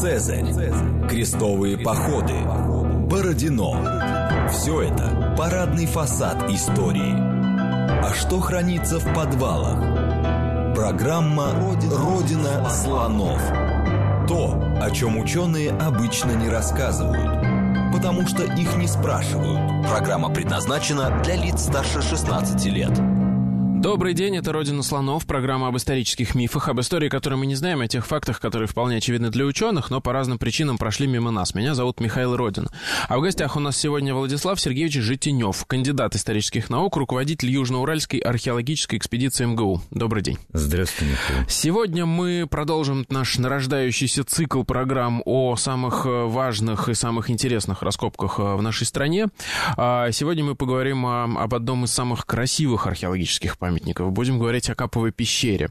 Цезарь, крестовые походы, Бородино. Все это парадный фасад истории. А что хранится в подвалах? Программа «Родина слонов». То, о чем ученые обычно не рассказывают, потому что их не спрашивают. Программа предназначена для лиц старше 16 лет. Добрый день, это «Родина слонов», программа об исторических мифах, об истории, которую мы не знаем, о тех фактах, которые вполне очевидны для ученых, но по разным причинам прошли мимо нас. Меня зовут Михаил Родин. А в гостях у нас сегодня Владислав Сергеевич Житенев, кандидат исторических наук, руководитель Южноуральской археологической экспедиции МГУ. Добрый день. Здравствуйте, Михаил. Сегодня мы продолжим наш нарождающийся цикл программ о самых э, важных и самых интересных раскопках э, в нашей стране. А сегодня мы поговорим об одном из самых красивых археологических памятников памятников. Будем говорить о Каповой пещере.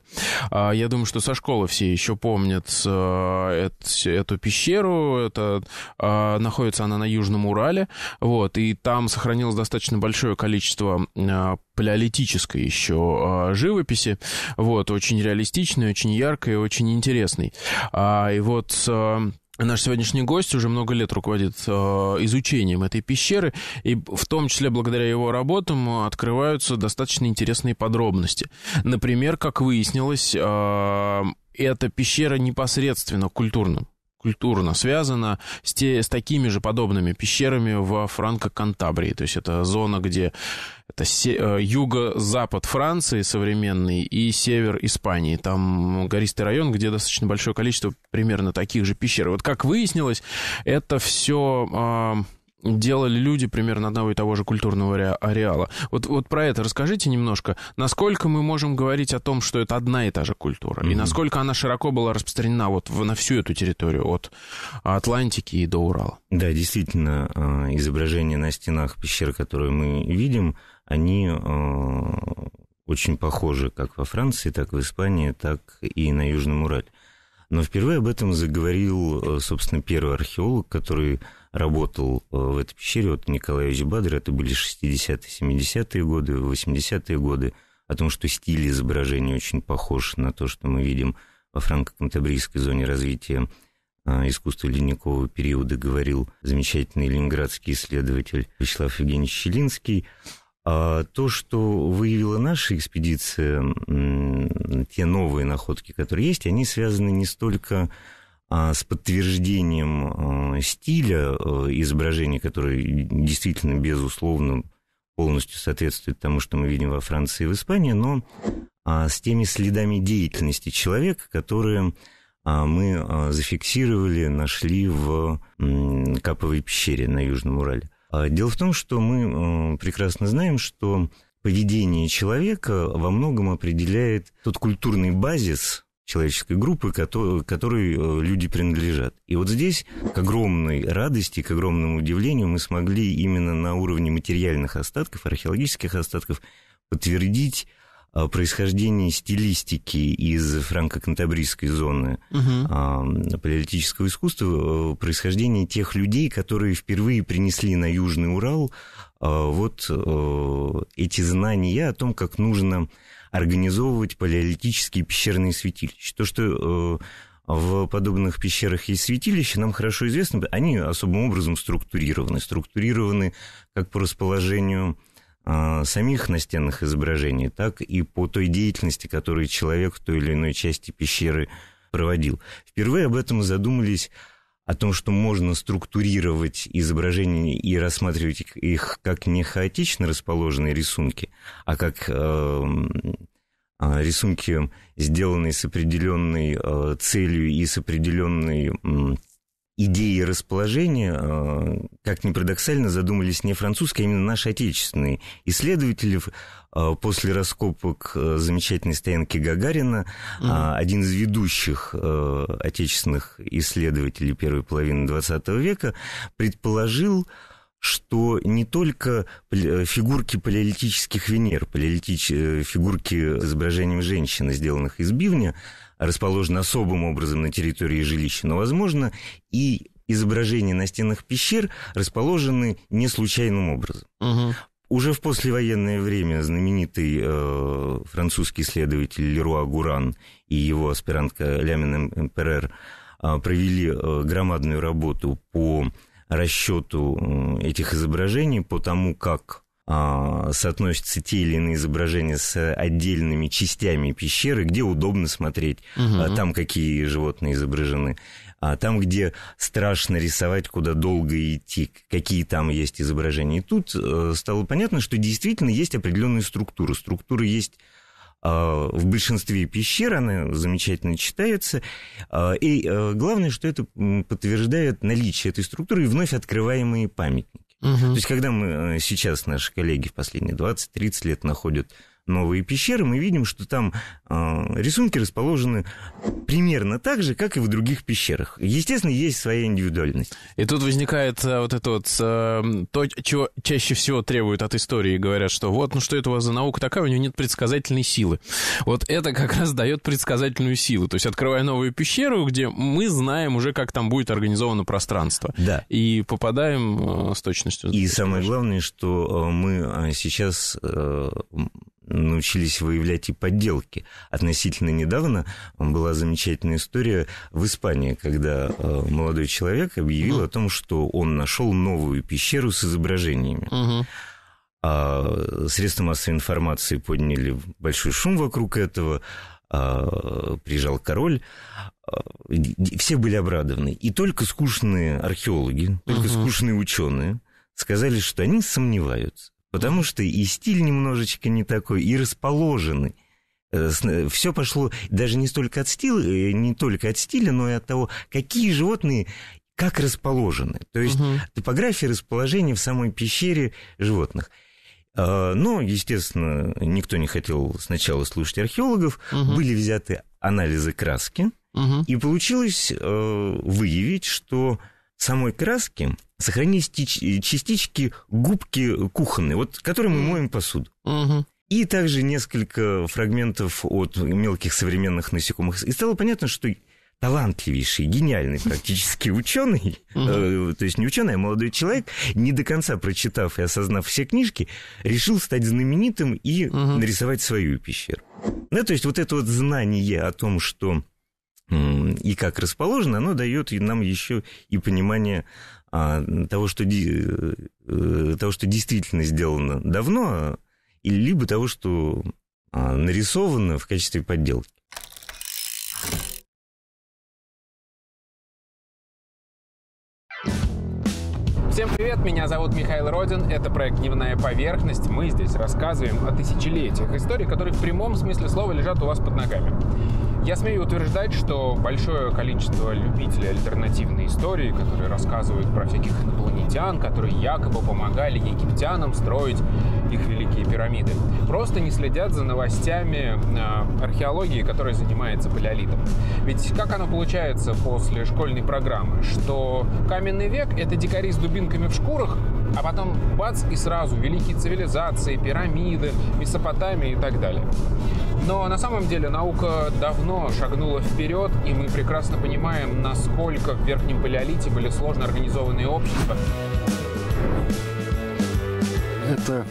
А, я думаю, что со школы все еще помнят э, эту пещеру. Это а, находится она на Южном Урале. Вот, и там сохранилось достаточно большое количество а, палеолитической еще живописи. Вот, очень реалистичной, очень яркой, очень интересной. И вот э, Наш сегодняшний гость уже много лет руководит э, изучением этой пещеры, и в том числе благодаря его работам открываются достаточно интересные подробности. Например, как выяснилось, э, эта пещера непосредственно культурным культурно связано с, те, с такими же подобными пещерами во Франко-Кантабрии. То есть это зона, где это се, э, юго-запад Франции современный и север Испании. Там гористый район, где достаточно большое количество примерно таких же пещер. Вот как выяснилось, это все а, делали люди примерно одного и того же культурного ареала. Вот, вот про это расскажите немножко. Насколько мы можем говорить о том, что это одна и та же культура? Mm-hmm. И насколько она широко была распространена вот в, на всю эту территорию, от Атлантики и до Урала? Да, действительно, а, изображения на стенах пещер, которые мы видим, они а, очень похожи как во Франции, так и в Испании, так и на Южном Урале. Но впервые об этом заговорил, э, собственно, первый археолог, который работал э, в этой пещере, вот Николаевич Бадр, это были 60-е, 70-е годы, 80-е годы, о том, что стиль изображения очень похож на то, что мы видим во франко-кантабрийской зоне развития э, искусства ледникового периода, говорил замечательный ленинградский исследователь Вячеслав Евгеньевич Челинский. А то, что выявила наша экспедиция, те новые находки, которые есть, они связаны не столько а, с подтверждением а, стиля а, изображения, который действительно, безусловно, полностью соответствует тому, что мы видим во Франции и в Испании, но с теми следами деятельности человека, которые мы зафиксировали, нашли в Каповой пещере на Южном Урале. Дело в том, что мы прекрасно знаем, что поведение человека во многом определяет тот культурный базис, человеческой группы, которой, которой э, люди принадлежат. И вот здесь к огромной радости, к огромному удивлению мы смогли именно на уровне материальных остатков, археологических остатков подтвердить а, происхождение стилистики из франко-кантабрийской зоны угу. палеолитического искусства, э, происхождение тех людей, которые впервые принесли на Южный Урал а, вот э, эти знания о том, как нужно организовывать палеолитические пещерные святилища. То, что э, в подобных пещерах есть святилища, нам хорошо известно, они особым образом структурированы. Структурированы как по расположению э, самих настенных изображений, так и по той деятельности, которую человек в той или иной части пещеры проводил. Впервые об этом задумались о том, что можно структурировать изображения и рассматривать их как не хаотично расположенные рисунки, а как эм, а, рисунки, сделанные с определенной э, целью и с определенной идеи расположения, э, как ни парадоксально, задумались не французские, а именно наши отечественные исследователи, Э, после раскопок э, замечательной стоянки Гагарина угу. один из ведущих э, отечественных исследователей первой половины XX века предположил, что не только фигурки палеолитических Венер, палеолитич... фигурки с изображением женщины, сделанных из бивня, расположены особым образом на территории жилища, но, возможно, и изображения на стенах пещер расположены не случайным образом. Угу. Уже в послевоенное время знаменитый э, французский исследователь Леруа Гуран и его аспирантка Лямин Эмперер э, а, провели э, громадную работу по расчету э, этих изображений, по тому, как э, соотносятся те или иные изображения с отдельными частями пещеры, где удобно смотреть, угу. э, там какие животные изображены а там, где страшно рисовать, куда долго идти, какие там есть изображения. И тут э, стало понятно, что действительно есть определенные структуры. Структуры есть а, в большинстве пещер, она замечательно читается. А, и э, главное, что это подтверждает наличие этой структуры и вновь открываемые памятники. Угу. То есть, когда мы э, сейчас, наши коллеги в последние 20-30 лет находят новые пещеры, мы видим, что там э, рисунки расположены примерно так же, как и в других пещерах. Естественно, есть своя индивидуальность. И тут возникает а, вот это вот, э, то, чего чаще всего требуют от истории, говорят, что вот, ну что это у вас за наука такая, у нее нет предсказательной силы. Вот это как раз дает предсказательную силу. То есть, открывая новую пещеру, где мы знаем уже, как там будет организовано пространство. Да. И попадаем э, с точностью. И самое главное, что мы сейчас научились выявлять и подделки. Относительно недавно была замечательная история в Испании, когда э, молодой человек объявил о том, что он нашел новую пещеру с изображениями. А э, средства массовой информации подняли большой шум вокруг этого. А, приезжал король, а, э, все были обрадованы. И только скучные археологи, только угу. скучные ученые сказали, что они сомневаются потому что и стиль немножечко не такой, и расположены. Э, э, Все пошло даже не столько от стиля, э, не только от стиля, но и от того, какие животные как расположены. То есть угу. топография расположения в самой пещере животных. А, но, естественно, никто не хотел сначала слушать археологов. Угу. Были взяты анализы краски, угу. и получилось выявить, что самой краски сохранились частички губки кухонной, вот которой мы моем посуду. И также несколько фрагментов от мелких современных насекомых. И стало понятно, что талантливейший, гениальный практически ученый, э, то есть не ученый, а молодой человек, не до конца прочитав и осознав все книжки, решил стать знаменитым и нарисовать свою пещеру. то есть вот это вот знание о том, что и как расположено, оно дает нам еще и понимание а, того, что, э, того, что действительно сделано давно, а, или либо того, что а, нарисовано в качестве подделки. Всем привет, меня зовут Михаил Родин, это проект «Дневная поверхность». Мы здесь рассказываем о тысячелетиях истории, которые в прямом смысле слова лежат у вас под ногами. Я смею утверждать, что большое количество любителей альтернативной истории, которые рассказывают про всяких инопланетян, которые якобы помогали египтянам строить их великие пирамиды, просто не следят за новостями э, археологии, которая занимается палеолитом. Ведь как оно получается после школьной программы, что каменный век — это дикари с дубинками в шкурах, а потом бац и сразу великие цивилизации, пирамиды, Месопотамия и так далее. Но на самом деле наука давно шагнула вперед, и мы прекрасно понимаем, насколько в Верхнем Палеолите были сложно организованные общества. Это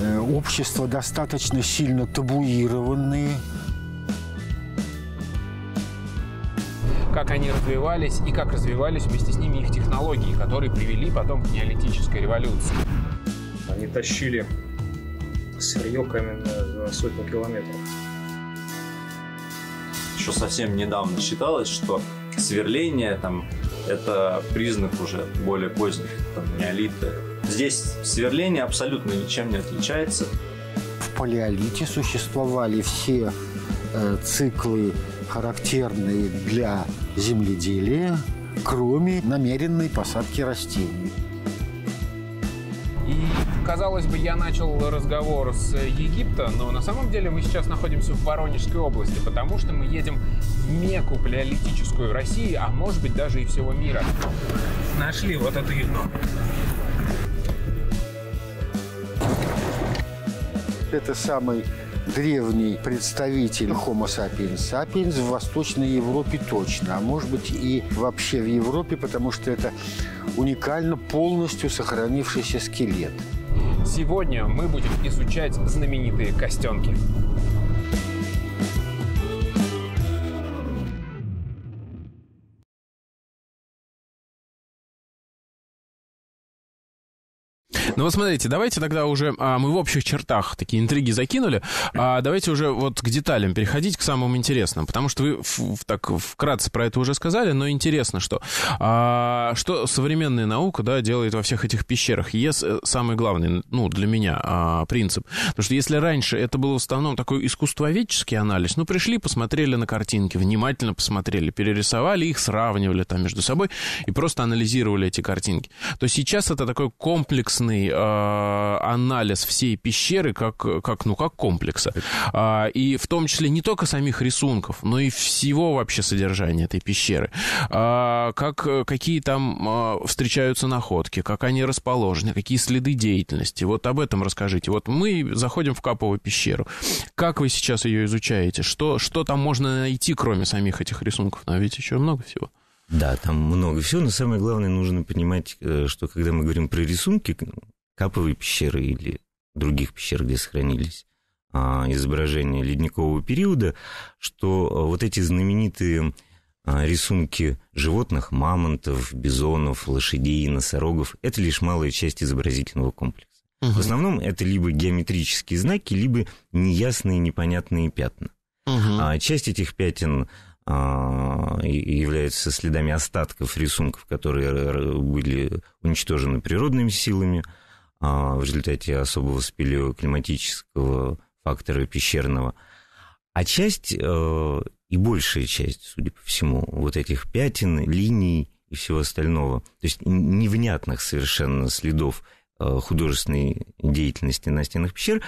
э, общество достаточно сильно табуированные, как они развивались и как развивались вместе с ними их технологии, которые привели потом к неолитической революции. Они тащили сырье каменное за сотню километров. Еще совсем недавно считалось, что сверление там это признак уже более поздних там, неолита. Здесь сверление абсолютно ничем не отличается. В палеолите существовали все э, циклы, характерные для земледелия, кроме намеренной посадки растений. И, казалось бы, я начал разговор с Египта, но на самом деле мы сейчас находимся в Воронежской области, потому что мы едем в Мекку палеолитическую России, а может быть даже и всего мира. Нашли вот это ядро. Это самый древний представитель Homo sapiens sapiens в Восточной Европе точно, а может быть и вообще в Европе, потому что это уникально полностью сохранившийся скелет. Сегодня мы будем изучать знаменитые костенки. Ну вот смотрите, давайте тогда уже, а, мы в общих чертах такие интриги закинули, а, давайте уже вот к деталям переходить, к самым интересным, потому что вы в, в, так вкратце про это уже сказали, но интересно, что, а, что современная наука, да, делает во всех этих пещерах. Ес э, самый главный, ну, для меня а, принцип, потому что если раньше это был в основном такой искусствоведческий анализ, ну, пришли, посмотрели на картинки, внимательно посмотрели, перерисовали их, сравнивали там между собой и просто анализировали эти картинки, то сейчас это такой комплексный э, анализ всей пещеры как, как, ну, как комплекса. Э, и в том числе не только самих рисунков, но и всего вообще содержания этой пещеры. Э, как, какие там э, встречаются находки, как они расположены, какие следы деятельности. Вот об этом расскажите. Вот мы заходим в Каповую пещеру. Как вы сейчас ее изучаете? Что, что там можно найти, кроме самих этих рисунков? А ведь еще много всего. Да, там много всего, но самое главное, нужно понимать, э, что когда мы говорим про рисунки, каповые пещеры или других пещер, где сохранились а, изображения ледникового периода, что а, вот эти знаменитые а, рисунки животных, мамонтов, бизонов, лошадей, носорогов, это лишь малая часть изобразительного комплекса. Угу. В основном это либо геометрические знаки, либо неясные, непонятные пятна. Угу. А часть этих пятен а, являются следами остатков рисунков, которые были уничтожены природными силами, а, в результате особого спилео климатического фактора пещерного. А часть, э, и большая часть, судя по всему, вот этих пятен, линий и всего остального, то есть невнятных совершенно следов э, художественной деятельности настенных пещер,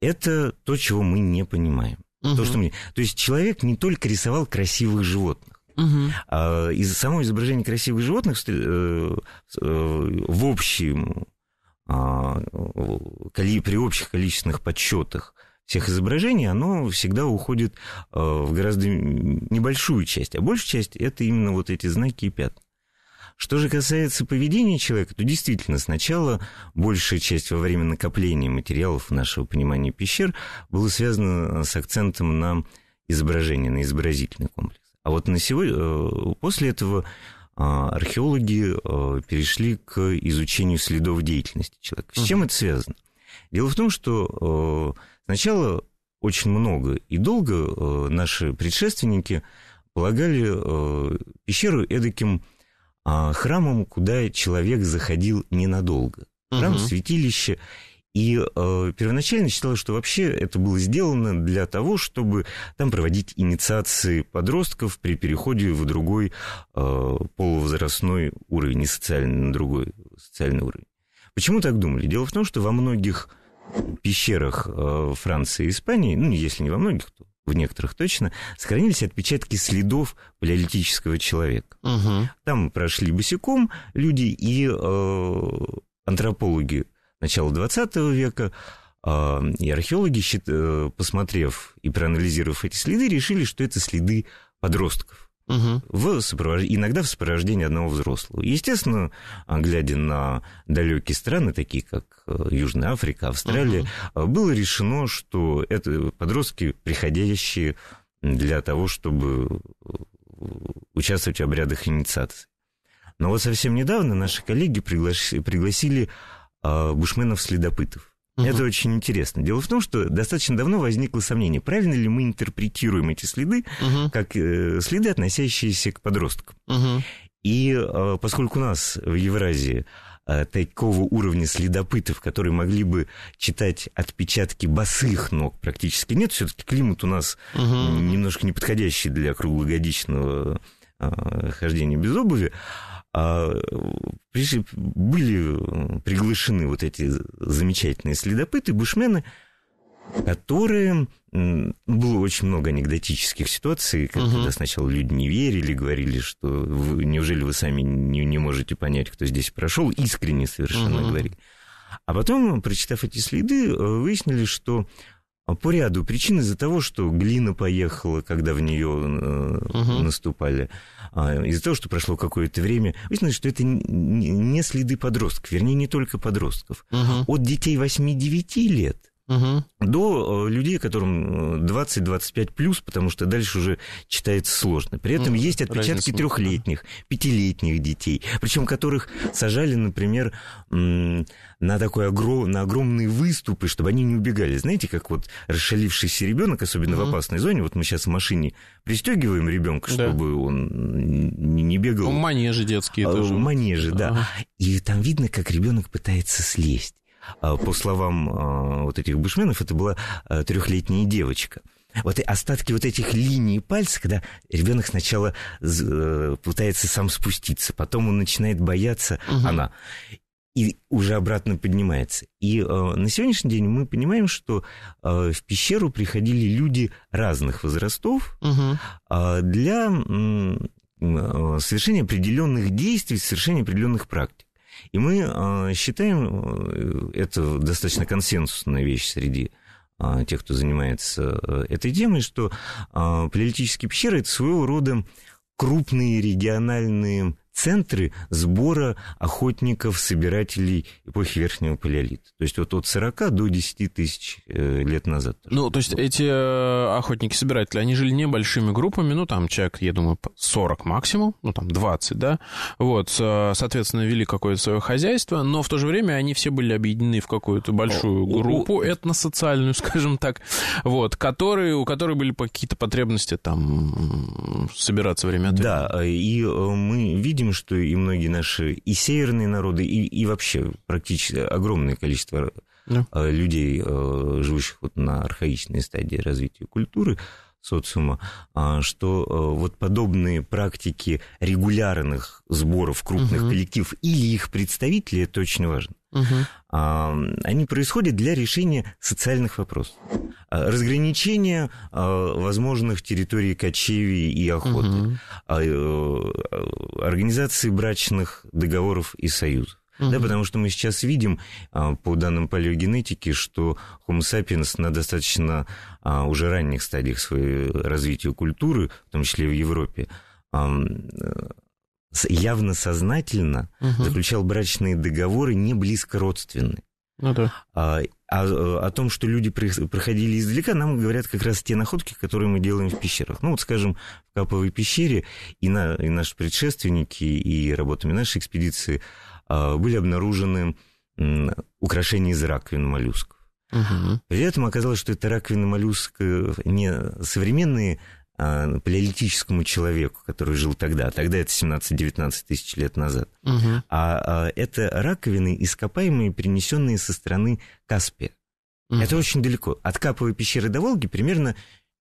это то, чего мы не понимаем. Угу. То, что мы... то есть человек не только рисовал красивых животных, угу. из самого изображения красивых животных э, в общем а, при общих количественных подсчетах всех изображений, оно всегда уходит а, в гораздо небольшую часть, а большая часть это именно вот эти знаки и пятна. Что же касается поведения человека, то действительно сначала большая часть во время накопления материалов нашего понимания пещер была связана а, с акцентом на изображение, на изобразительный комплекс. А вот на сегодня, э, после этого а, археологи э, перешли к изучению следов деятельности человека. С чем угу. это связано? Дело в том, что э, сначала очень много и долго э, наши предшественники полагали пещеру эдаким а, храмом, куда человек заходил ненадолго. Храм, угу. святилище – и э, первоначально считалось, что вообще это было сделано для того, чтобы там проводить инициации подростков при переходе в другой э, полувозрастной уровень, не социальный, на другой социальный уровень. Почему так думали? Дело в том, что во многих пещерах э, Франции и Испании, ну, если не во многих, то в некоторых точно, сохранились отпечатки следов палеолитического человека. Угу. Там прошли босиком люди и... Э, антропологи начала XX века, а, и археологи, э, посмотрев и проанализировав эти следы, решили, что это следы подростков. Угу. В сопровож... Иногда в сопровождении одного взрослого. естественно, а, глядя на далекие страны, такие как э, Южная Африка, Австралия, угу. было решено, что это подростки, приходящие для того, чтобы э, участвовать в обрядах инициации. Но вот совсем недавно наши коллеги пригласили а, бушменов-следопытов. Угу. Это очень интересно. Дело в том, что достаточно давно возникло сомнение, правильно ли мы интерпретируем эти следы угу. как э, следы, относящиеся к подросткам. Угу. И э, поскольку у нас в Евразии э, такого уровня следопытов, которые могли бы читать отпечатки босых ног, практически нет, все-таки климат у нас угу. немножко неподходящий для круглогодичного э, хождения без обуви. А, были приглашены вот эти замечательные следопыты, бушмены, которые... Было очень много анекдотических ситуаций, как, угу. когда сначала люди не верили, говорили, что вы, неужели вы сами не, не можете понять, кто здесь прошел, искренне совершенно угу. говорили. А потом, прочитав эти следы, э, выяснили, что а по ряду причин из-за того, что глина поехала, когда в нее угу. наступали, а, из-за того, что прошло какое-то время, выяснилось, что это не следы подростков, вернее, не только подростков. Угу. От детей 8-9 лет угу. до э, людей, которым 20-25 э, плюс, потому что дальше уже читается сложно. При этом угу. есть отпечатки трехлетних, пятилетних детей, причем которых сажали, например, на такой огром, на огромные выступы, чтобы они не убегали. Знаете, как вот расшалившийся ребенок, особенно угу. в опасной зоне, вот мы сейчас в машине пристегиваем ребенка, чтобы да. он не бегал. Ну, манежи детские а, тоже. Манежи, да. Ага. И там видно, как ребенок пытается слезть. А по словам а, вот этих бушменов, это была а, трехлетняя девочка. Вот и остатки вот этих линий пальцев, когда ребенок сначала э, пытается сам спуститься, потом он начинает бояться, угу. она и уже обратно поднимается. И э, на сегодняшний день мы понимаем, что э, в пещеру приходили люди разных возрастов угу. э, для э, совершения определенных действий, совершения определенных практик. И мы а, считаем э, это достаточно консенсусная вещь среди а, тех, кто занимается э, этой темой, что а, политические пещеры – это своего рода крупные региональные центры сбора охотников, собирателей эпохи Верхнего Палеолита. То есть вот от 40 до 10 тысяч э, лет назад. Ну, то есть было. эти э, охотники-собиратели, они жили небольшими группами, ну, там человек, я думаю, 40 максимум, ну, там 20, да, вот, соответственно, вели какое-то свое хозяйство, но в то же время они все были объединены в какую-то большую группу этносоциальную, скажем так, вот, которые, у которой были какие-то потребности там собираться время от времени. Да, э, и мы видим видим, что и многие наши, и северные народы, и, и вообще практически огромное количество да. А, людей, а, живущих вот на архаичной стадии развития культуры, социума, а, что вот подобные практики регулярных сборов крупных угу. коллективов или их представителей, это очень важно. Они происходят для решения социальных вопросов. А, разграничение а, возможных территорий кочевий и охоты. А, э, организации брачных договоров и союзов. Угу. Да, потому что мы сейчас видим по данным палеогенетики, что Homo sapiens на достаточно уже ранних стадиях своего развития культуры, в том числе в Европе, э, явно сознательно угу. заключал брачные договоры не близко родственные. Ну да. А, о, а, а о том, что люди проходили издалека, нам говорят как раз те находки, которые мы делаем в пещерах. Ну вот, скажем, в Каповой пещере и, на, и наши предшественники, и работами нашей экспедиции а, были обнаружены м, украшения из раковин моллюсков. Угу. При этом оказалось, что это раковины моллюсков не современные а, палеолитическому человеку, который жил тогда. Тогда это 17-19 тысяч лет назад. Угу. А, а это раковины, ископаемые, принесенные со стороны Каспия. Угу. Это очень далеко. От Каповой пещеры до Волги примерно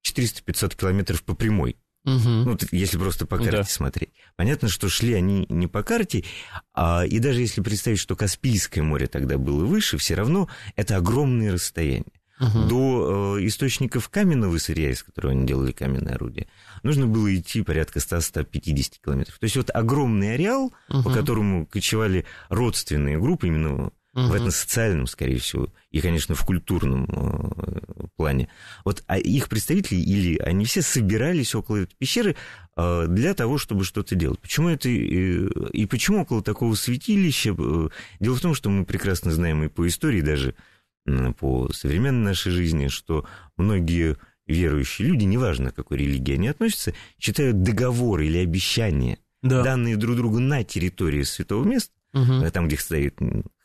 400-500 километров по прямой. Угу. Ну, если просто по карте да. смотреть. Понятно, что шли они не по карте, а, и даже если представить, что Каспийское море тогда было выше, все равно это огромные расстояния угу. до э, источников каменного сырья, из которого они делали каменные орудия, нужно было идти порядка 100-150 километров. То есть вот огромный ареал, угу. по которому кочевали родственные группы, именно угу. в этом социальном, скорее всего, и, конечно, в культурном э, плане. Вот а их представители или они все собирались около этой пещеры э, для того, чтобы что-то делать. Почему это э, и почему около такого святилища? Э, дело в том, что мы прекрасно знаем и по истории даже по современной нашей жизни, что многие верующие люди, неважно, к какой религии они относятся, читают договоры или обещания, да. данные друг другу на территории святого места, угу. там, где стоит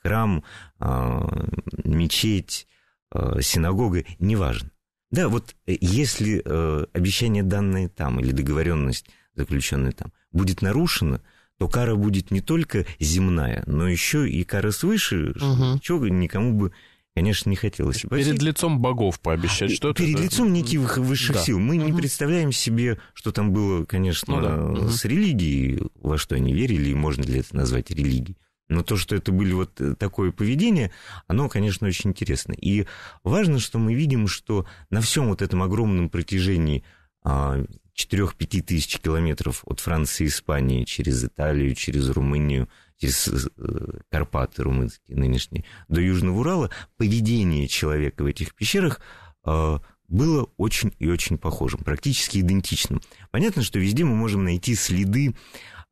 храм, а, мечеть, а, синагога, неважно. Да, вот э, если э, обещание данное там или договоренность заключенная там будет нарушена, то кара будет не только земная, но еще и кара свыше, угу. чего никому бы конечно, не хотелось. Перед Вообще... лицом богов пообещать что-то. Перед да? лицом неких высших да. сил. Мы угу. не представляем себе, что там было, конечно, ну, да. Угу. с религией, во что они верили, и можно ли это назвать религией. Но то, что это были вот э, такое поведение, оно, конечно, очень интересно. И важно, что мы видим, что на всем вот этом огромном протяжении а, 4-5 тысяч километров от Франции и Испании через Италию, через Румынию, через э, Карпаты румынские нынешние, до Южного Урала, поведение человека в этих пещерах э, было очень и очень похожим, практически идентичным. Понятно, что везде мы можем найти следы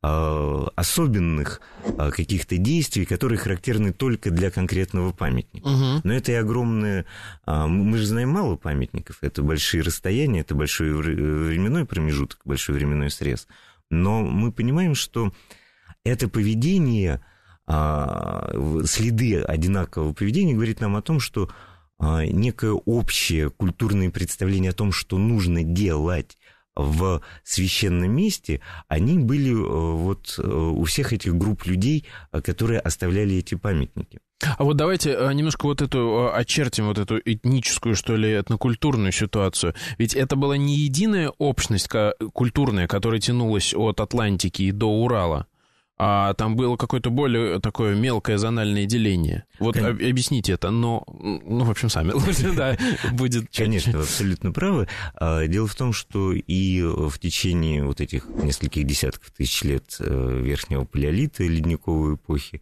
Э, особенных э, каких-то действий, которые характерны только для конкретного памятника. Угу. Но это и огромное... А, мы же знаем мало памятников. Это большие расстояния, это большой временной промежуток, большой временной срез. Но мы понимаем, что это поведение, а, следы одинакового поведения говорит нам о том, что а, некое общее культурное представление о том, что нужно делать в священном месте, они были э, вот э, у всех этих групп людей, э, которые оставляли эти памятники. А вот давайте немножко вот эту очертим вот эту этническую, что ли, этнокультурную ситуацию. Ведь это была не единая общность культурная, которая тянулась от Атлантики и до Урала а там было какое-то более такое мелкое зональное деление. Вот об, объясните это, но, ну, в общем, сами лучше, да, будет... Конечно, вы абсолютно правы. А, дело в том, что и в течение вот этих нескольких десятков тысяч лет э, верхнего палеолита, ледниковой эпохи,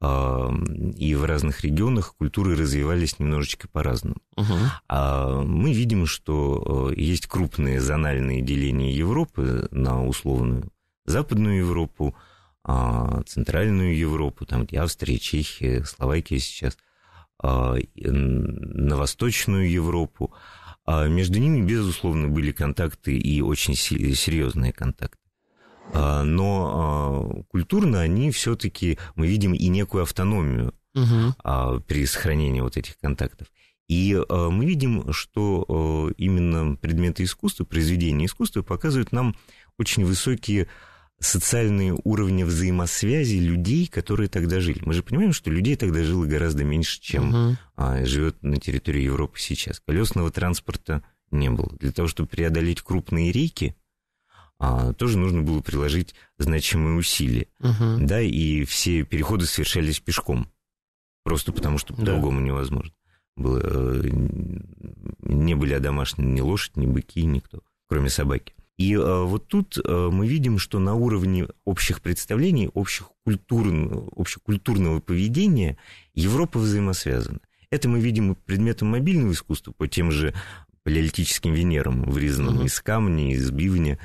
а, и в разных регионах культуры развивались немножечко по-разному. Угу. мы видим, что э, есть крупные зональные деления Европы на условную Западную Европу, а, центральную Европу, там где Австрия, Чехия, Словакия сейчас, а, на Восточную Европу. А между ними, безусловно, были контакты и очень серьезные контакты. Но культурно они все-таки, мы видим и некую автономию угу. при сохранении вот этих контактов. И мы видим, что именно предметы искусства, произведения искусства показывают нам очень высокие социальные уровни взаимосвязи людей, которые тогда жили. Мы же понимаем, что людей тогда жило гораздо меньше, чем угу. а, живет на территории Европы сейчас. Колесного транспорта не было. Для того, чтобы преодолеть крупные реки, а, тоже нужно было приложить значимые усилия. Угу. Да, и все переходы совершались пешком. Просто потому, что по-другому да. невозможно. Было, э, не были одомашнены ни лошадь, ни быки, никто, кроме собаки. И э, вот тут э, мы видим, что на уровне общих представлений, общих культур, общекультурного поведения Европа взаимосвязана. Это мы видим предметом мобильного искусства по тем же палеолитическим Венерам, врезанным угу. из камня, из бивня,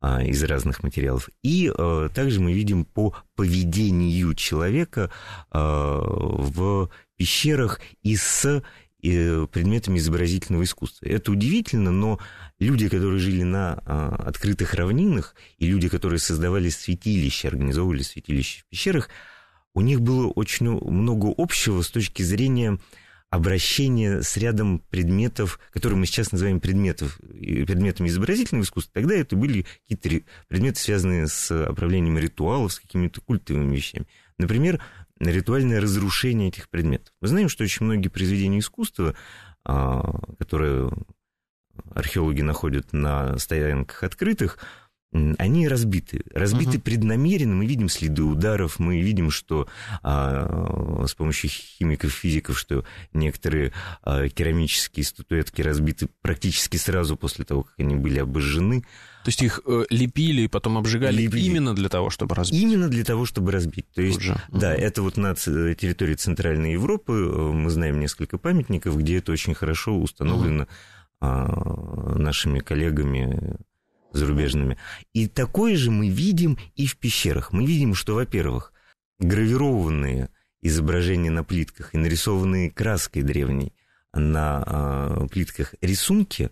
а, из разных материалов. И э, также мы видим по поведению человека а, в пещерах и с Э, предметами изобразительного искусства. Это удивительно, но люди, которые жили на а, открытых равнинах, и люди, которые создавали святилища, организовывали святилища в пещерах, у них было очень много общего с точки зрения обращение с рядом предметов, которые мы сейчас называем предметов, предметами изобразительного искусства, тогда это были какие-то предметы, связанные с управлением э, ритуалов, с какими-то культовыми вещами. Например, ритуальное разрушение этих предметов. Мы знаем, что очень многие произведения искусства, а, которые археологи находят на стоянках открытых, они разбиты. Разбиты uh-huh. преднамеренно. Мы видим следы ударов, мы видим, что а, с помощью химиков, физиков, что некоторые а, керамические статуэтки разбиты практически сразу после того, как они были обожжены. То есть их э, лепили и потом обжигали лепили. именно для того, чтобы разбить? Именно для того, чтобы разбить. То есть, uh-huh. да, это вот на э, территории Центральной Европы, э, мы знаем несколько памятников, где это очень хорошо установлено uh-huh. нашими коллегами зарубежными. И такое же мы видим и в пещерах. Мы видим, что, во-первых, гравированные изображения на плитках и нарисованные краской древней а, на э, плитках рисунки,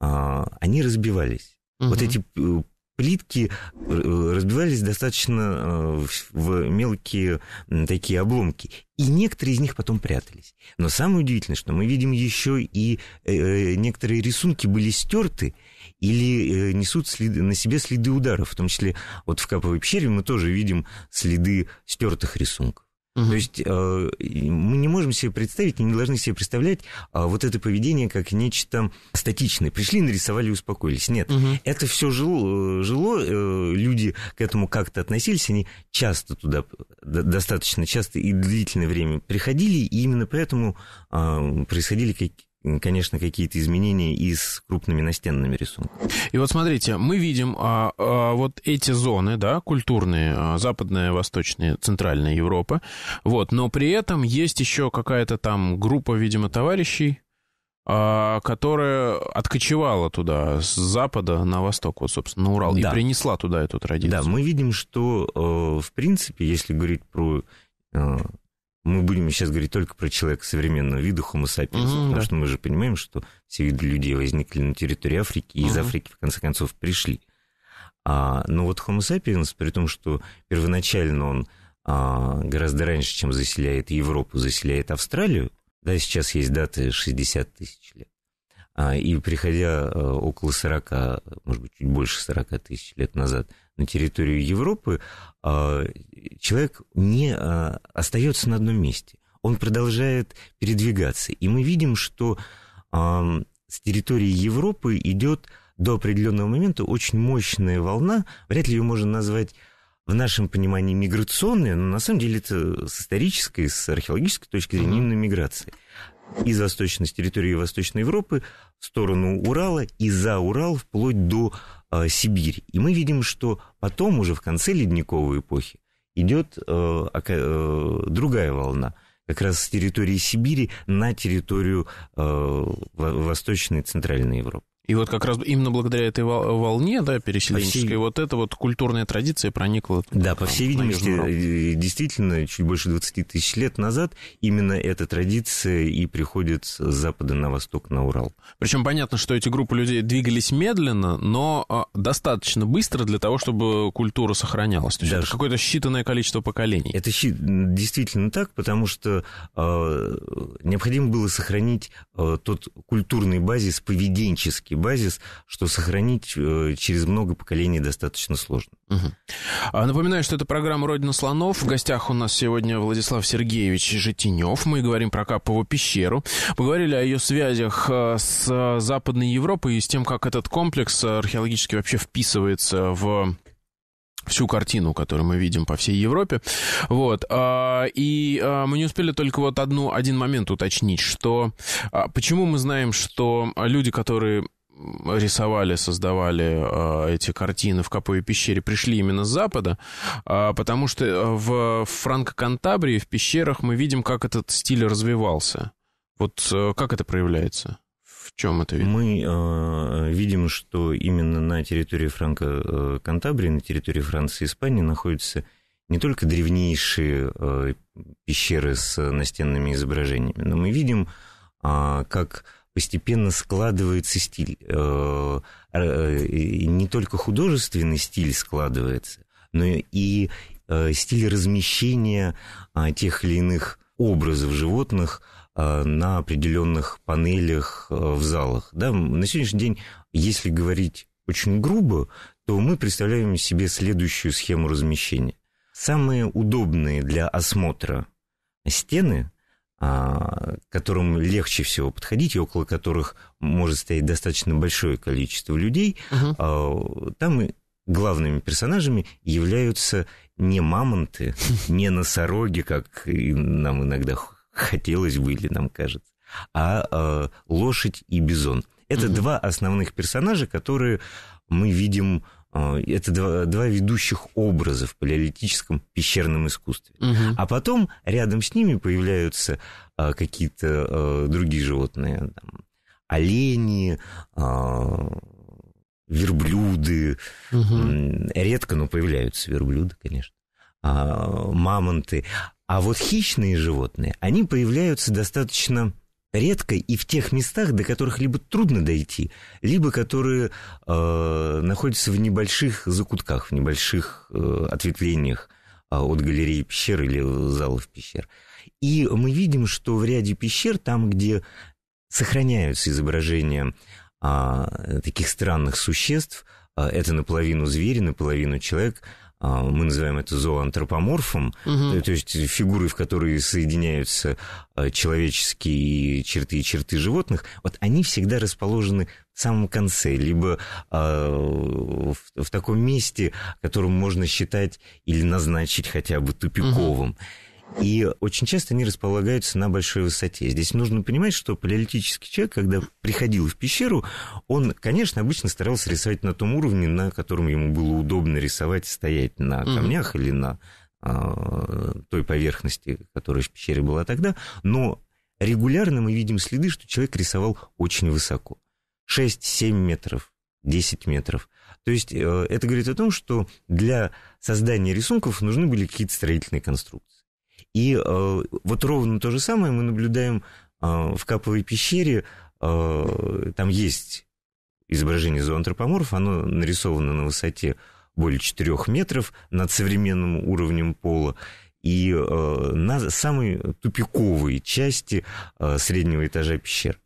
э, они разбивались. Угу. Вот эти э, плитки э, разбивались достаточно э, в мелкие такие обломки. И некоторые из них потом прятались. Но самое удивительное, что мы видим еще и э, некоторые рисунки были стерты или несут следы, на себе следы ударов. В том числе вот в Каповой пещере мы тоже видим следы стертых рисунков. Угу. То есть э, мы не можем себе представить и не должны себе представлять а, вот это поведение как нечто статичное. Пришли, нарисовали, успокоились. Нет, угу. это все э, жило, жило э, люди к этому как-то относились, они часто туда, достаточно часто и длительное время приходили, и именно поэтому а, происходили какие конечно, какие-то изменения и с крупными настенными рисунками. И вот смотрите, мы видим а, а, вот эти зоны, да, культурные, а, западная, восточная, центральная Европа, вот, но при этом есть еще какая-то там группа, видимо, товарищей, а, которая откочевала туда с запада на восток, вот, собственно, на Урал, да. и принесла туда эту традицию. Да, мы видим, что, э, в принципе, если говорить про э, мы будем сейчас говорить только про человека современного вида Homo sapiens, mm потому да. что мы же понимаем, что все виды людей возникли на территории Африки и mm из Африки в конце концов пришли. А, но вот Homo sapiens, при том, что первоначально он а, гораздо раньше, чем заселяет Европу, заселяет Австралию, да, сейчас есть даты 60 тысяч лет, а, и приходя а, около 40, может быть, чуть больше 40 тысяч лет назад – на территорию Европы, а, человек не а, остается на одном месте. Он продолжает передвигаться. И мы видим, что а, с территории Европы идет до определенного момента очень мощная волна. Вряд ли ее можно назвать в нашем понимании миграционная, но на самом деле это с исторической, с археологической точки зрения mm-hmm. именно миграции из восточной территории Восточной Европы в сторону Урала и за Урал вплоть до э, Сибири. И мы видим, что потом уже в конце ледниковой эпохи идет э, э, другая волна как раз с территории Сибири на территорию э, Восточной и Центральной Европы. И вот как раз именно благодаря этой волне, да, переселенческой, всей... вот эта вот культурная традиция проникла. Да, по всей видимости, э, действительно, чуть больше 20 тысяч лет назад именно эта традиция и приходит с запада на восток, на Урал. Причем понятно, что эти группы людей двигались медленно, но а, достаточно быстро для того, чтобы культура сохранялась. То есть да, это какое-то считанное количество поколений. Это действительно так, потому что э, необходимо было сохранить э, тот культурный базис поведенческий, гражданский базис, что сохранить э, через много поколений достаточно сложно. А, напоминаю, что это программа «Родина слонов». В гостях у нас сегодня Владислав Сергеевич Житинев. Мы говорим про Капову пещеру. Мы говорили о ее связях э, с э, Западной Европой и с тем, как этот комплекс археологически вообще вписывается в всю картину, которую мы видим по всей Европе. Вот. А, и а, мы не успели только вот одну, один момент уточнить, что почему мы знаем, что люди, которые рисовали, создавали э, эти картины в Каповой пещере, пришли именно с Запада, а, потому что э, в Франко-Кантабрии, в пещерах мы видим, как этот стиль развивался. Вот э, как это проявляется? В чем это видно? Мы э, видим, что именно на территории Франко-Кантабрии, на территории Франции и Испании находятся не только древнейшие э, пещеры с настенными изображениями, но мы видим, э, как постепенно складывается стиль. Э, э, э, не только художественный стиль складывается, но и стиль размещения а, тех или иных образов животных а, на определенных панелях в залах. Да, на сегодняшний день, если говорить очень грубо, то мы представляем себе следующую схему размещения. Самые удобные для осмотра стены – к а, которым легче всего подходить и около которых может стоять достаточно большое количество людей, угу. там главными персонажами являются не мамонты, не носороги, как нам иногда хотелось бы или нам кажется, а, а лошадь и бизон. Это угу. два основных персонажа, которые мы видим а, это два, два ведущих образа в палеолитическом пещерном искусстве. Угу. А потом рядом с ними появляются а, какие-то а, другие животные, там, олени, а, верблюды. Угу. Редко, но появляются верблюды, конечно, а, мамонты. А вот хищные животные, они появляются достаточно редко и в тех местах, до которых либо трудно дойти, либо которые э, находятся в небольших закутках, в небольших э, ответвлениях э, от галереи пещер или залов пещер. И мы видим, что в ряде пещер, там, где сохраняются изображения э, таких странных существ, э, это наполовину звери, наполовину человек – а, мы называем это зооантропоморфом, угу. то есть фигуры, в которые соединяются а, человеческие черты и черты животных, вот они всегда расположены в самом конце, либо э, в, в таком месте, которым можно считать или назначить хотя бы тупиковым. Угу. И очень часто они располагаются на большой высоте. Здесь нужно понимать, что палеолитический человек, когда приходил в пещеру, он, конечно, обычно старался рисовать на том уровне, на котором ему было удобно рисовать, стоять на камнях mm-hmm. или на э, той поверхности, которая в пещере была тогда. Но регулярно мы видим следы, что человек рисовал очень высоко. 6-7 метров, 10 метров. То есть э, это говорит о том, что для создания рисунков нужны были какие-то строительные конструкции. И э, вот ровно то же самое мы наблюдаем э, в Каповой пещере. Э, там есть изображение зоантропоморф, оно нарисовано на высоте более 4 метров над современным уровнем пола. И на самой тупиковой части среднего этажа пещер.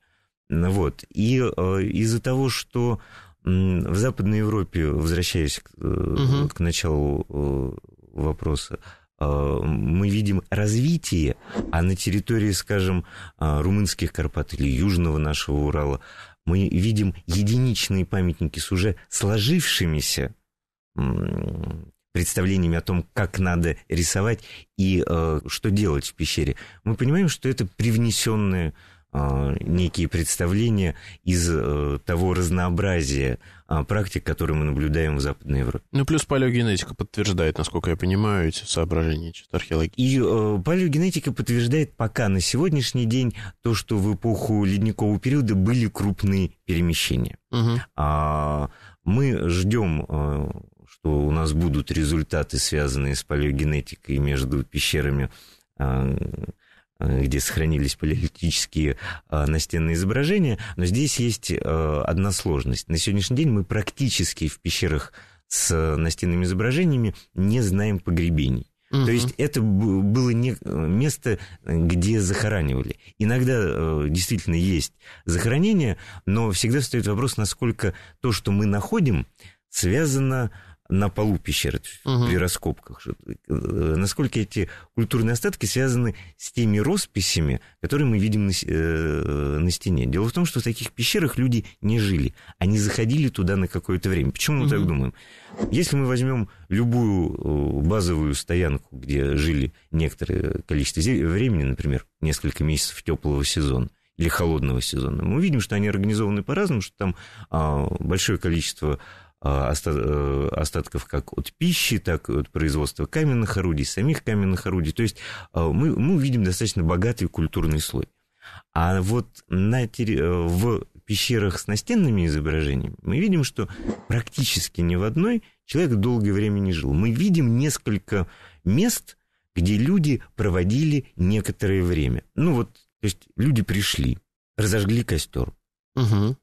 Вот. И из-за того, что в Западной Европе, возвращаясь угу. к началу вопроса, Э, мы видим развитие, а на территории, скажем, э, румынских Карпат или южного нашего Урала мы видим единичные памятники с уже сложившимися представлениями о том, как надо рисовать и э, что делать в пещере. Мы понимаем, что это привнесенное а, некие представления из э, того разнообразия а, практик, которые мы наблюдаем в Западной Европе. Ну, плюс палеогенетика подтверждает, насколько я понимаю, эти соображения археологии. И э, палеогенетика подтверждает пока на сегодняшний день то, что в эпоху ледникового периода были крупные перемещения. Угу. А, мы ждем, э, что у нас будут результаты, связанные с палеогенетикой между пещерами а, Э, где сохранились политические э, настенные изображения, но здесь есть э, одна сложность. На сегодняшний день мы практически в пещерах с настенными изображениями не знаем погребений. Угу. То есть это было не место, где захоранивали. Иногда действительно есть захоронение, но всегда встает вопрос, насколько то, что мы находим, связано на полу пещеры угу. при раскопках. Э, насколько эти культурные остатки связаны с теми росписями, которые мы видим на, э, на стене. Дело в том, что в таких пещерах люди не жили, они заходили туда на какое-то время. Почему угу. мы так думаем? Если мы возьмем любую э, базовую стоянку, где жили некоторое количество времени, например, несколько месяцев теплого сезона, или холодного сезона. Мы видим, что они организованы по-разному, что там а, большое количество а, э, остатков как от пищи, так и от производства каменных орудий, самих каменных орудий. То есть а, мы, мы ну, видим достаточно богатый культурный слой. А вот на, э, в пещерах с настенными изображениями мы видим, что практически ни в одной человек долгое время не жил. Мы видим несколько мест, где люди проводили некоторое время. Ну вот, то есть люди пришли, разожгли костер, угу.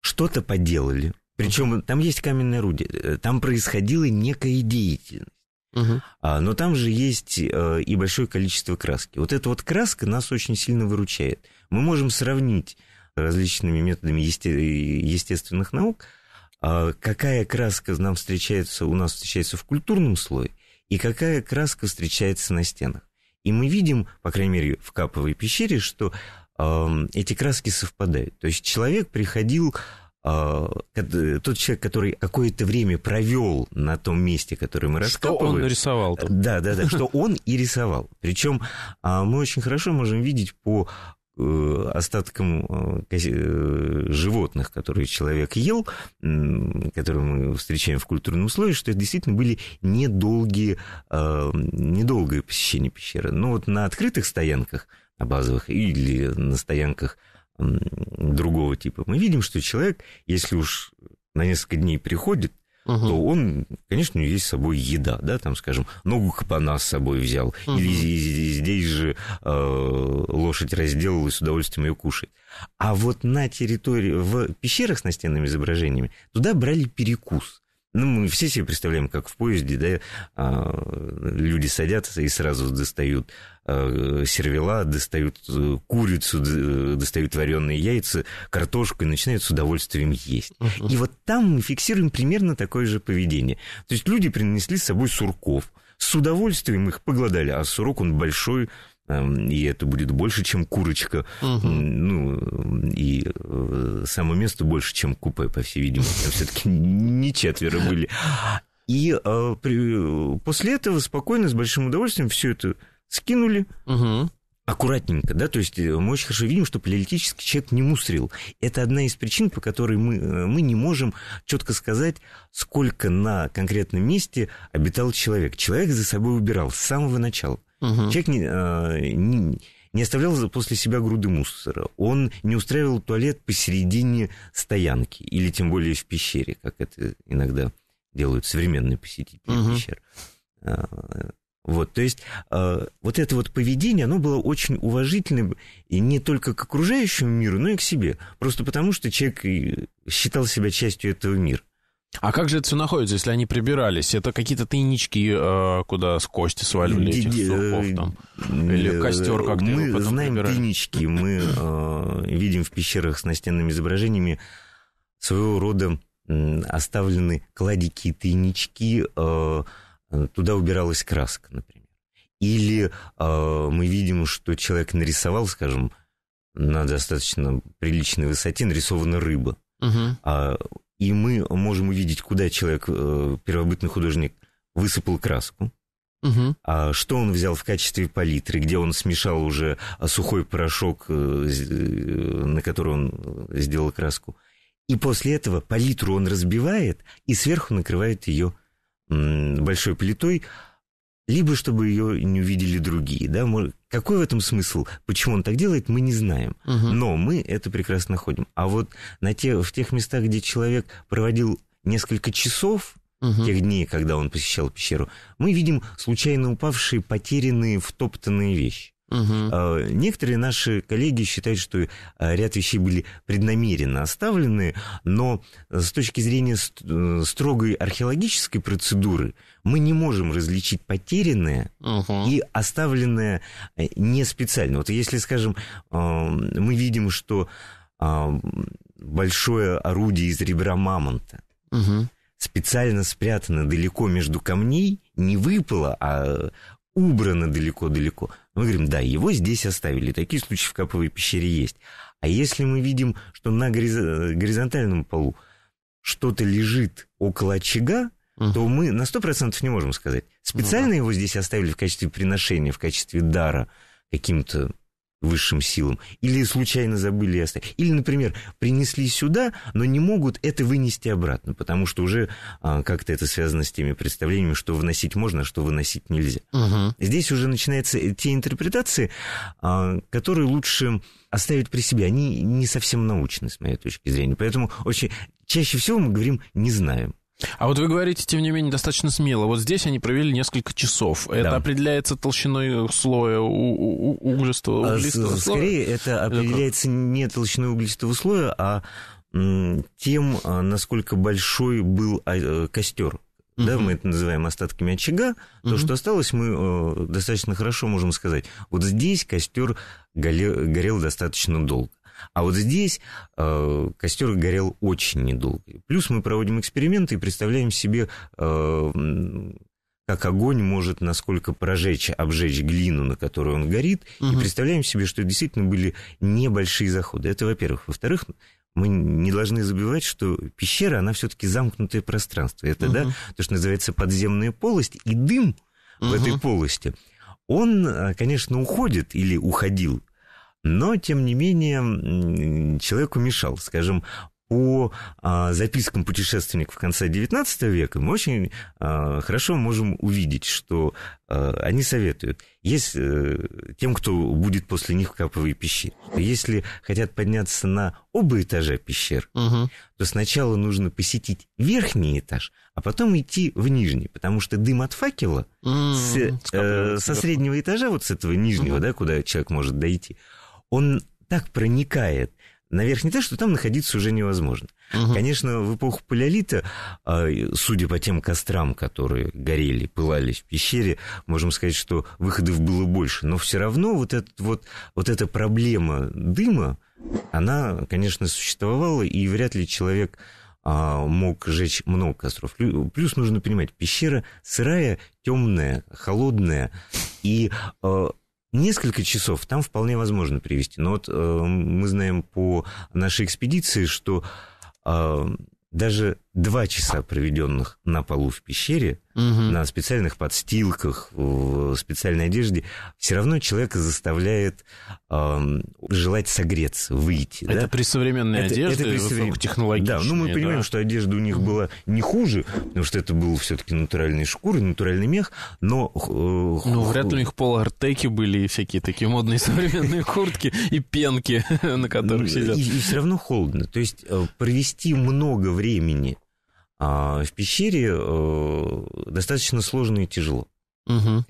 что-то поделали, причем там есть каменное орудие, э, там происходила некая деятельность. Угу. А, но там же есть а, и большое количество краски. Вот эта вот краска нас очень сильно выручает. Мы можем сравнить различными методами есте- естественных наук, а, какая краска нам встречается, у нас встречается в культурном слое, и какая краска встречается на стенах. И мы видим, по крайней мере, в Каповой пещере, что эти краски совпадают. То есть человек приходил а, тот человек, который какое-то время провел на том месте, которое мы раскапываем. Что он нарисовал. Да, да, да, что он и рисовал. Причем а, мы очень хорошо можем видеть по э, остаткам а, э, животных, которые человек ел, которые мы встречаем в культурном слое, что это действительно были недолгие, недолгое посещение пещеры. Но вот на открытых стоянках, на базовых или на стоянках – другого типа. Мы видим, что человек, если уж на несколько дней приходит, угу. то он, конечно, у него есть с собой еда, да, там, скажем, ногу кабана с собой взял, угу. или здесь же э, лошадь разделал и с удовольствием ее кушает. А вот на территории, в пещерах с настенными изображениями, туда брали перекус. Ну, мы все себе представляем, как в поезде, да, а, люди садятся и сразу достают э, сервела, достают э, курицу, э, достают вареные яйца, картошку и начинают с удовольствием есть. Uh-huh. И вот там мы фиксируем примерно такое же поведение. То есть люди принесли с собой сурков, с удовольствием их поглодали, а сурок он большой, Эм, и это будет больше, чем курочка, угу. ну, и э, само место больше, чем купе, по всей видимости, там все-таки не четверо были. И э, при, после этого спокойно, с большим удовольствием все это скинули. Угу. Аккуратненько, да, то есть э, мы очень хорошо видим, что политический человек не мусрил. Это одна из причин, по которой мы, э, мы не можем четко сказать, сколько на конкретном месте обитал человек. Человек за собой убирал с самого начала. Угу. Человек не, а, не, не оставлял после себя груды мусора. Он не устраивал туалет посередине стоянки, или тем более в пещере, как это иногда делают современные посетители угу. пещер. А, вот, то есть э, вот это вот поведение, оно было очень уважительным и не только к окружающему миру, но и к себе. Просто потому, что человек считал себя частью этого мира. А как же это все находится, если они прибирались? Это какие-то тайнички, э, куда с кости сваливали этих сухов э, там? Или э, костер как-то Мы знаем прибирали? тайнички, мы видим в пещерах с настенными изображениями своего рода оставлены кладики, тайнички, туда убиралась краска, например. Или мы видим, что человек нарисовал, скажем, на достаточно приличной высоте нарисована рыба. Угу. А и мы можем увидеть, куда человек, э, первобытный художник, высыпал краску, угу. а что он взял в качестве палитры, где он смешал уже а, сухой порошок, э, э, на который он сделал краску. И после этого палитру он разбивает и сверху накрывает ее большой плитой, либо чтобы ее не увидели другие. Да? Какой в этом смысл? Почему он так делает, мы не знаем. Угу. Но мы это прекрасно находим. А вот на те, в тех местах, где человек проводил несколько часов, угу. тех дней, когда он посещал пещеру, мы видим случайно упавшие, потерянные, втоптанные вещи. Угу. Некоторые наши коллеги считают, что а, ряд вещей были преднамеренно оставлены, но с точки зрения э, строгой археологической процедуры мы не можем различить потерянное угу. и оставленное э, не специально. Вот если, скажем, а, мы видим, что большое орудие из ребра мамонта угу. специально спрятано далеко между камней, не выпало, а убрано далеко-далеко, мы говорим, да, его здесь оставили. Такие случаи в каповой пещере есть. А если мы видим, что на горизонтальном полу что-то лежит около очага, угу. то мы на 100% не можем сказать. Специально ну, да. его здесь оставили в качестве приношения, в качестве дара каким-то высшим силам, или случайно забыли оставить, или, например, принесли сюда, но не могут это вынести обратно, потому что уже а, как-то это связано с теми представлениями, что выносить можно, а что выносить нельзя. Угу. Здесь уже начинаются э, те интерпретации, а, которые лучше оставить при себе. Они не совсем научны, с моей точки зрения. Поэтому очень чаще всего мы говорим «не знаем». А вот вы говорите, тем не менее, достаточно смело. Вот здесь они провели несколько часов. Это да. определяется толщиной слоя углистого, а углистого слоя? Скорее, это определяется не толщиной углистого слоя, а тем, а, насколько большой был а, э, костер. Угу. Да, мы это называем остатками очага. Угу. То, что осталось, мы э, достаточно хорошо можем сказать. Вот здесь костер горел, горел достаточно долго. А вот здесь э, костер горел очень недолго. Плюс мы проводим эксперименты и представляем себе, э, как огонь может насколько прожечь, обжечь глину, на которой он горит, угу. и представляем себе, что действительно были небольшие заходы. Это, во-первых. Во-вторых, мы не должны забывать, что пещера, она все-таки замкнутое пространство. Это, угу. да, то, что называется подземная полость, и дым угу. в этой полости, он, э, конечно, уходит или уходил но, тем не менее, человеку мешал. Скажем, по а, запискам путешественников конца XIX века мы очень а, хорошо можем увидеть, что а, они советуют если э, тем, кто будет после них в каповой пещере. Если хотят подняться на оба этажа пещер, угу. то сначала нужно посетить верхний этаж, а потом идти в нижний, потому что дым от факела mm-hmm. с, э, со среднего этажа, вот с этого нижнего, угу. да, куда человек может дойти, он так проникает наверх не то, что там находиться уже невозможно. Угу. Конечно, в эпоху палеолита, а, судя по тем кострам, которые горели, пылались в пещере, можем сказать, что выходов было больше. Но все равно вот, этот, вот, вот эта проблема дыма, она, конечно, существовала, и вряд ли человек а, мог жечь много костров. Плюс нужно понимать, пещера сырая, темная, холодная, и а, Несколько часов там вполне возможно привести. Но вот э, мы знаем по нашей экспедиции, что э, даже два часа, проведенных на полу в пещере, угу. на специальных подстилках, в специальной одежде, все равно человека заставляет э, желать согреться, выйти. Это да? при современной это, одежде, это при соврем... Да, ну мы понимаем, да? что одежда у них была не хуже, потому что это был все-таки натуральные шкуры, натуральный мех, но... Э, ну, вряд ли у них полуартеки были и всякие такие модные современные куртки и пенки, на которых ну, сидят. И все равно холодно. То есть э, провести много времени а в пещере э, достаточно сложно и тяжело. Угу.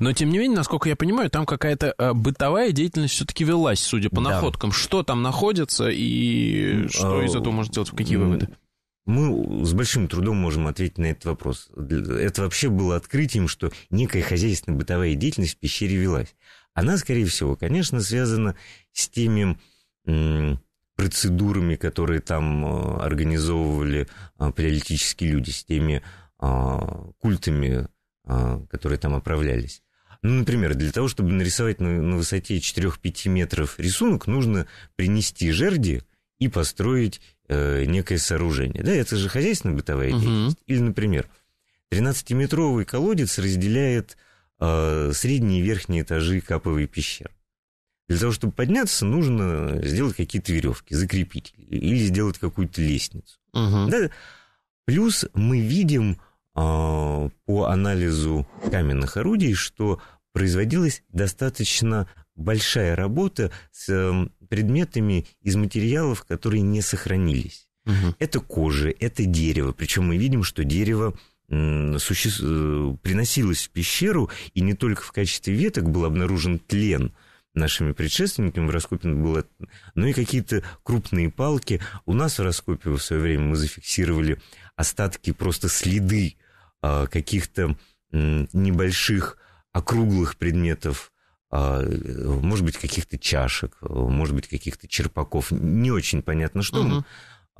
Но тем не менее, насколько я понимаю, там какая-то э, бытовая деятельность все-таки велась, судя по да. находкам. Что там находится и что из а, этого можно сделать, какие выводы? Мы с большим трудом можем ответить на этот вопрос. Это вообще было открытием, что некая хозяйственная бытовая деятельность в пещере велась. Она, скорее всего, конечно, связана с теми процедурами, которые там э, организовывали э, палеолитические люди, с теми э, культами, которые там оправлялись. Ну, например, для того, чтобы нарисовать на, на высоте 4-5 метров рисунок, нужно принести жерди и построить э, некое сооружение. Да, это же хозяйственно-бытовая угу. Или, например, 13-метровый колодец разделяет э, средние и верхние этажи каповой пещеры. Для того, чтобы подняться, нужно сделать какие-то веревки, закрепить или сделать какую-то лестницу. Угу. Да? Плюс мы видим э, по анализу каменных орудий, что производилась достаточно большая работа с э, предметами из материалов, которые не сохранились. Угу. Это кожа, это дерево. Причем мы видим, что дерево суще... Э, приносилось в пещеру, и не только в качестве веток был обнаружен тлен – нашими предшественниками в Раскопе было, ну и какие-то крупные палки. У нас в Раскопе в свое время мы зафиксировали остатки, просто следы а, каких-то небольших округлых предметов, а, может быть, каких-то чашек, может быть, каких-то черпаков. Не очень понятно, что. Угу.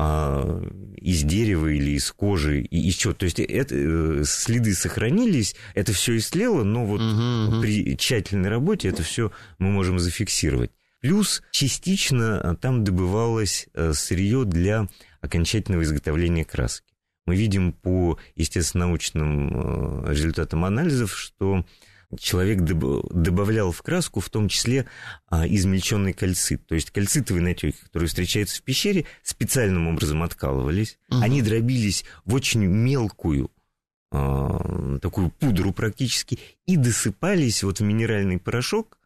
А, из дерева или из кожи, и из чего. То есть это, э, следы сохранились, это все истлело, но вот угу, угу. при тщательной работе это все мы можем зафиксировать. Плюс частично а, там добывалось э, сырье для окончательного изготовления краски. Мы видим по естественно-научным э, результатам анализов, что человек добавлял в краску, в том числе а, измельченный кальцит. То есть кальцитовые натеки, которые встречаются в пещере, специальным образом откалывались. Угу. Они дробились в очень мелкую а, такую пудру практически и досыпались вот в минеральный порошок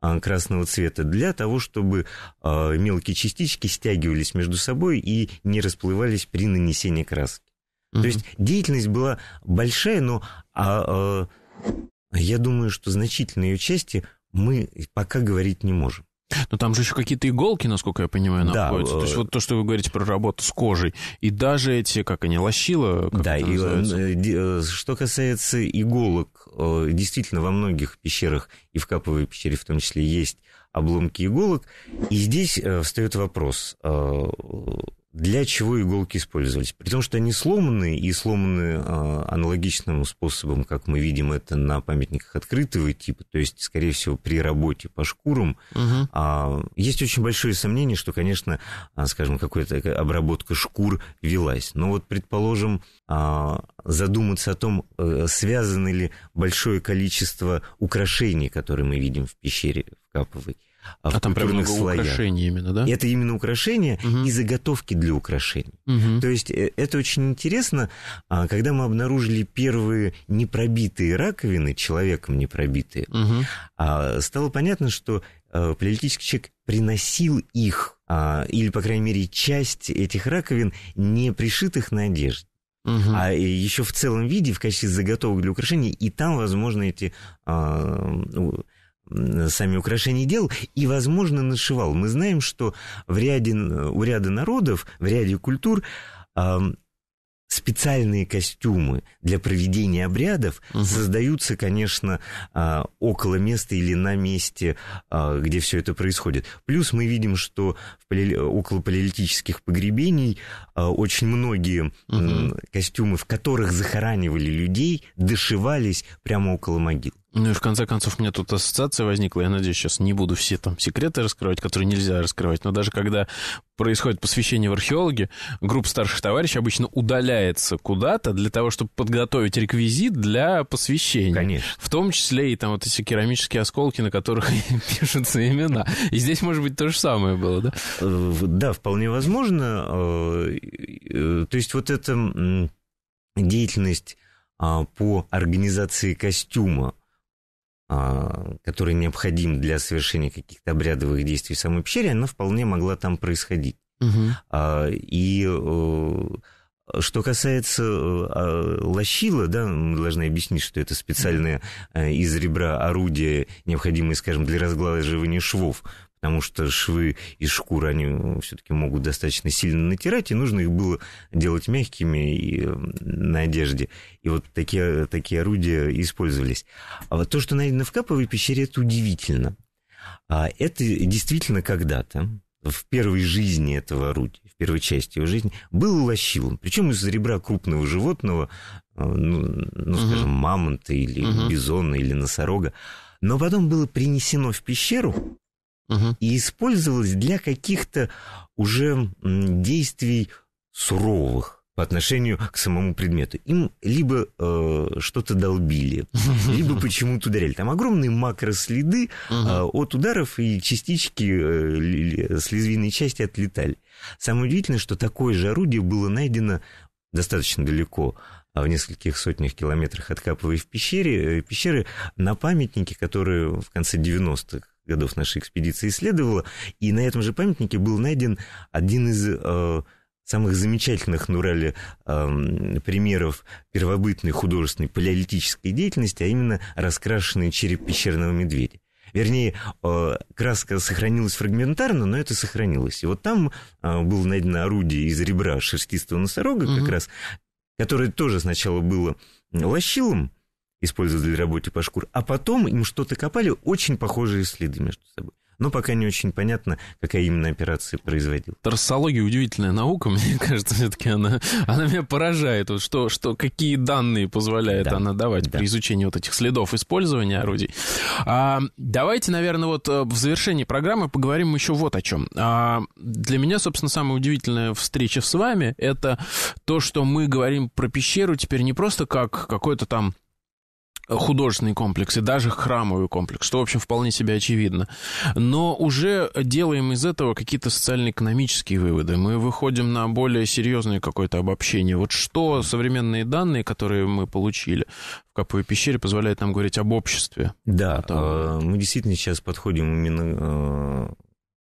а, красного цвета для того, чтобы а, мелкие частички стягивались между собой и не расплывались при нанесении краски. Угу. То есть деятельность была большая, но а, а, я думаю, что значительной ее части мы пока говорить не можем. Но там же еще какие-то иголки, насколько я понимаю, находятся. Да, то есть э, вот то, что вы говорите про работу с кожей, и даже эти, как они, лощила, как Да, и, э, э, что касается иголок, действительно во многих пещерах, и в Каповой пещере в том числе, есть обломки иголок. И здесь встает вопрос, для чего иголки использовались. При том, что они сломанные и сломанные а, аналогичным способом, как мы видим это на памятниках открытого типа, то есть, скорее всего, при работе по шкурам. Угу. есть очень большое сомнение, что, конечно, а, скажем, какая-то обработка шкур велась. Но вот, предположим, задуматься о том, э, связано ли большое количество украшений, которые мы видим в пещере в Каповой. А, а там прям много слоях. украшений именно, да? Это именно украшения угу. и заготовки для украшений. Угу. То есть э, это очень интересно, а, когда мы обнаружили первые непробитые раковины, человеком непробитые, угу. стало понятно, что э, палеолитический человек приносил их, а, или, по крайней мере, часть этих раковин, не пришитых на одежде, Угу. А еще в целом виде, в качестве заготовок для украшений, и там, возможно, эти а, сами украшения делал и, возможно, нашивал. Мы знаем, что в ряде, у ряда народов, в ряде культур специальные костюмы для проведения обрядов угу. создаются, конечно, а, около места или на месте, а, где все это происходит. Плюс мы видим, что около палеолитических погребений а, очень многие угу. костюмы, в которых захоранивали людей, дошивались прямо около могил. Ну и в конце концов у меня тут ассоциация возникла, я надеюсь, сейчас не буду все там секреты раскрывать, которые нельзя раскрывать, но даже когда происходит посвящение в археологи, группа старших товарищей обычно удаляется куда-то для того, чтобы подготовить реквизит для посвящения. Конечно. В том числе и там вот эти керамические осколки, на которых пишутся имена. И здесь, может быть, то же самое было, да? Э, да, вполне возможно. Э, э, то есть вот эта деятельность а, по организации костюма а, который необходим для совершения каких-то обрядовых действий в самой пещере, она вполне могла там происходить. Угу. И э, что касается э, а, лощила, да, мы должны объяснить, что это специальное э, из ребра орудие, необходимое, скажем, для разглаживания швов, потому что швы и шкуры они все-таки могут достаточно сильно натирать, и нужно их было делать мягкими и на одежде. И вот такие, такие орудия использовались. А вот то, что найдено в Каповой пещере, это удивительно. А это действительно когда-то, в первой жизни этого орудия, в первой части его жизни, был лощилом. Причем из ребра крупного животного, э, ну, ну угу. скажем, мамонта или угу. бизона или носорога. Но потом было принесено в пещеру и использовалось для каких-то уже действий суровых по отношению к самому предмету. Им либо э, что-то долбили, либо почему-то ударили. Там огромные макроследы э, от ударов, и частички э, с лезвийной части отлетали. Самое удивительное, что такое же орудие было найдено достаточно далеко, а, в нескольких сотнях километрах от Каповой в пещере, э, пещеры на памятнике, который в конце 90-х годов нашей экспедиции исследовала. И на этом же памятнике был найден один из э, самых замечательных на Урале э, примеров первобытной художественной палеолитической деятельности, а именно раскрашенный череп пещерного медведя. Вернее, э, краска сохранилась фрагментарно, но это сохранилось. И вот там э, было найдено орудие из ребра шерстистого носорога, угу. как раз, которое тоже сначала было лощилом, использовали для работы по шкур, а потом им что-то копали, очень похожие следы между собой. Но пока не очень понятно, какая именно операция производила. Торсология удивительная наука, мне кажется, все-таки она, она меня поражает, вот что, что, какие данные позволяет да. она давать да. при изучении вот этих следов использования орудий. А, давайте, наверное, вот э, в завершении программы поговорим еще вот о чем. А, для меня, собственно, самая удивительная встреча с вами это то, что мы говорим про пещеру теперь не просто как какой-то там художественный комплекс и даже храмовый комплекс, что, в общем, вполне себе очевидно. Но уже делаем из этого какие-то социально-экономические выводы. Мы выходим на более серьезное какое-то обобщение. Вот что современные данные, которые мы получили в Каповой пещере, позволяют нам говорить об обществе? Да, э, мы действительно сейчас подходим именно э,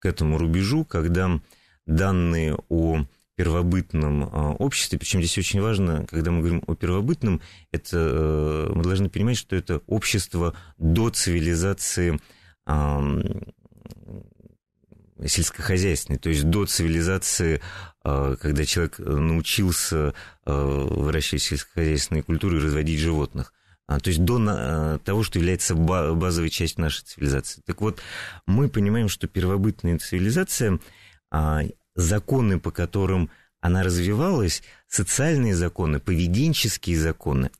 к этому рубежу, когда данные о первобытном а, обществе, причем здесь очень важно, когда мы говорим о первобытном, это э, мы должны понимать, что это общество до цивилизации сельскохозяйственной, то есть до цивилизации, а, когда человек э, научился э, выращивать сельскохозяйственные культуры и разводить животных. А, то есть до того, что является базовой частью нашей цивилизации. Так вот, мы понимаем, что первобытная цивилизация законы, по которым она развивалась, социальные законы, поведенческие законы,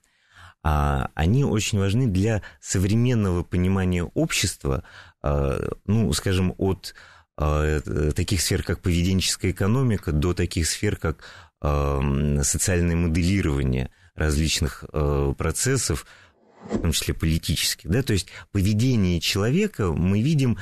а, они очень важны для современного понимания общества, а, ну, скажем, от а, э, таких сфер, как поведенческая экономика, до таких сфер, как социальное моделирование различных э, процессов, в том числе политических. Да? То есть поведение человека, мы видим,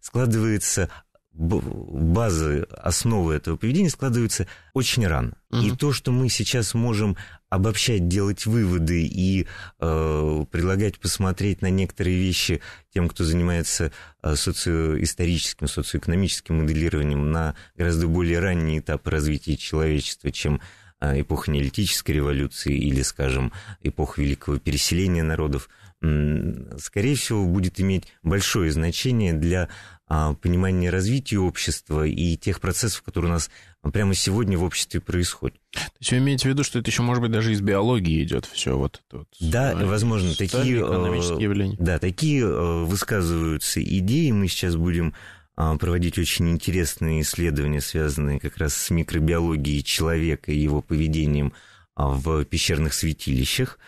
складывается базы, основы этого поведения складываются очень рано. Угу. И то, что мы сейчас можем обобщать, делать выводы и э, предлагать посмотреть на некоторые вещи тем, кто занимается э, социоисторическим, социоэкономическим моделированием на гораздо более ранний этап развития человечества, чем э, эпоха неолитической революции или, скажем, эпоха великого переселения народов, скорее всего, будет иметь большое значение для а, понимание развития общества и тех процессов, которые у нас прямо сегодня в обществе происходят. То есть вы имеете в виду, что это еще, может быть, даже из биологии идет все вот это вот? Да, а, возможно, такие э, экономические явления. Да, такие э, высказываются идеи. Мы сейчас будем а, проводить очень интересные исследования, связанные как раз с микробиологией человека и его поведением а, в пещерных святилищах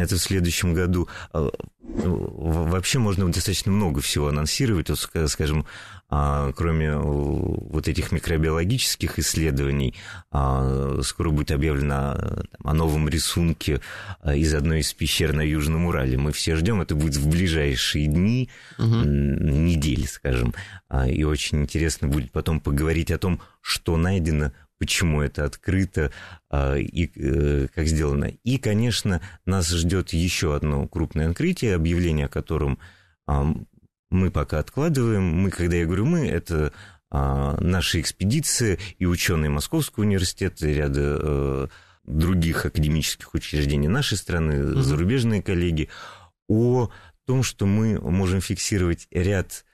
это в следующем году. А, вообще можно достаточно много всего анонсировать, вот, скажем, а, кроме э, вот этих микробиологических исследований, а, скоро будет объявлено о новом рисунке из одной из пещер на Южном Урале. Мы все ждем, это будет в ближайшие дни, угу. недели, скажем. И очень интересно будет потом поговорить о том, что найдено почему это открыто а, и э, как сделано. И, конечно, нас ждет еще одно крупное открытие, объявление о котором мы пока откладываем. Мы, когда я говорю мы, это а, наши экспедиции и ученые Московского университета, ряда э, других академических учреждений нашей страны, угу. зарубежные коллеги, о том, что мы можем фиксировать ряд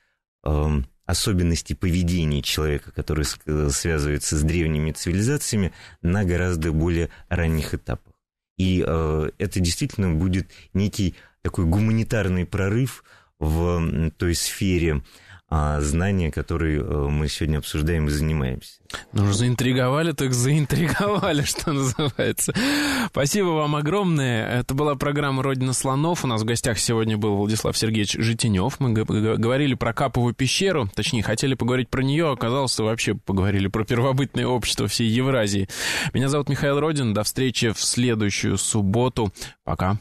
особенности поведения человека, который э, связывается с древними цивилизациями, на гораздо более ранних этапах. И э, это действительно будет некий такой гуманитарный прорыв в той сфере а, знания, которые э, мы сегодня обсуждаем и занимаемся. Ну, заинтриговали, так заинтриговали, что называется. Спасибо вам огромное. Это была программа «Родина слонов». У нас в гостях сегодня был Владислав Сергеевич Житенев. Мы говорили про Капову пещеру, точнее, хотели поговорить про нее, а оказалось, вообще поговорили про первобытное общество всей Евразии. Меня зовут Михаил Родин. До встречи в следующую субботу. Пока.